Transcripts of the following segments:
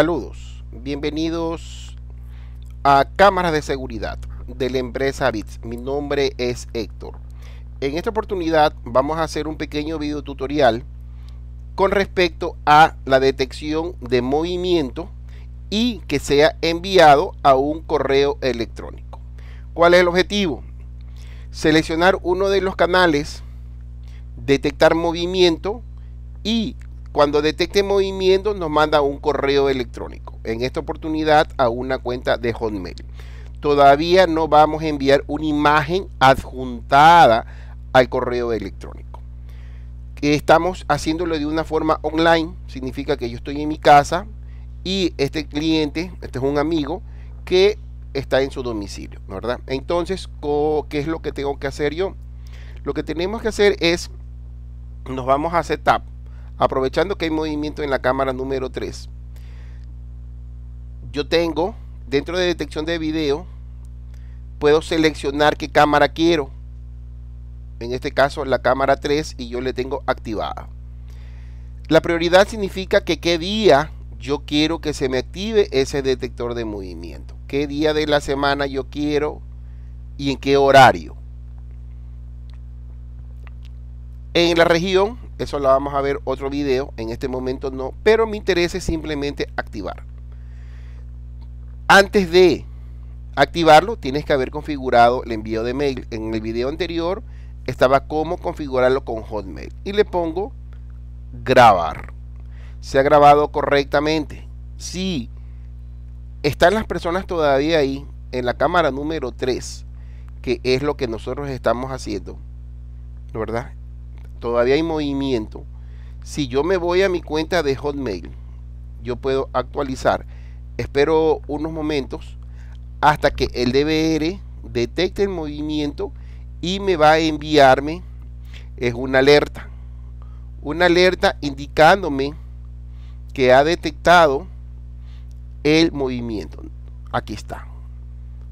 Saludos, bienvenidos a Cámaras de Seguridad de la empresa Bits. Mi nombre es Héctor. En esta oportunidad vamos a hacer un pequeño video tutorial con respecto a la detección de movimiento y que sea enviado a un correo electrónico. ¿Cuál es el objetivo? Seleccionar uno de los canales, detectar movimiento y cuando detecte movimiento, nos manda un correo electrónico, en esta oportunidad a una cuenta de Hotmail. Todavía no vamos a enviar una imagen adjuntada al correo electrónico. Estamos haciéndolo de una forma online, significa que yo estoy en mi casa y este cliente, este es un amigo, que está en su domicilio, ¿verdad? Entonces, ¿qué es lo que tengo que hacer yo? Lo que tenemos que hacer es, nos vamos a Setup aprovechando que hay movimiento en la cámara número 3, yo tengo dentro de detección de video, puedo seleccionar qué cámara quiero. En este caso la cámara 3 y yo le tengo activada. La prioridad significa que qué día yo quiero que se me active ese detector de movimiento. Qué día de la semana yo quiero y en qué horario. En la región eso lo vamos a ver otro video, en este momento no, pero me interesa simplemente activar. Antes de activarlo, tienes que haber configurado el envío de mail. En el video anterior estaba cómo configurarlo con Hotmail y le pongo grabar. Se ha grabado correctamente. Si están las personas todavía ahí en la cámara número 3, que es lo que nosotros estamos haciendo, ¿verdad? todavía hay movimiento, si yo me voy a mi cuenta de Hotmail, yo puedo actualizar. Espero unos momentos hasta que el dbr detecte el movimiento y me va a enviarme es una alerta. Una alerta indicándome que ha detectado el movimiento. Aquí está.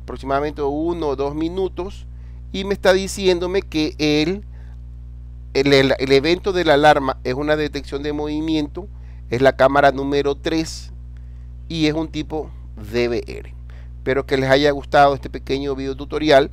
Aproximadamente uno o dos minutos y me está diciéndome que el el, evento de la alarma es una detección de movimiento, es la cámara número 3 y es un tipo DVR. Espero que les haya gustado este pequeño video tutorial.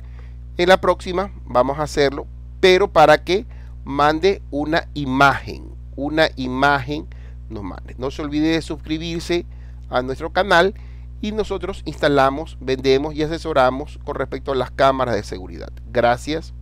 En la próxima vamos a hacerlo, pero para que mande una imagen, una imagen nos No se olvide de suscribirse a nuestro canal y nosotros instalamos, vendemos y asesoramos con respecto a las cámaras de seguridad. Gracias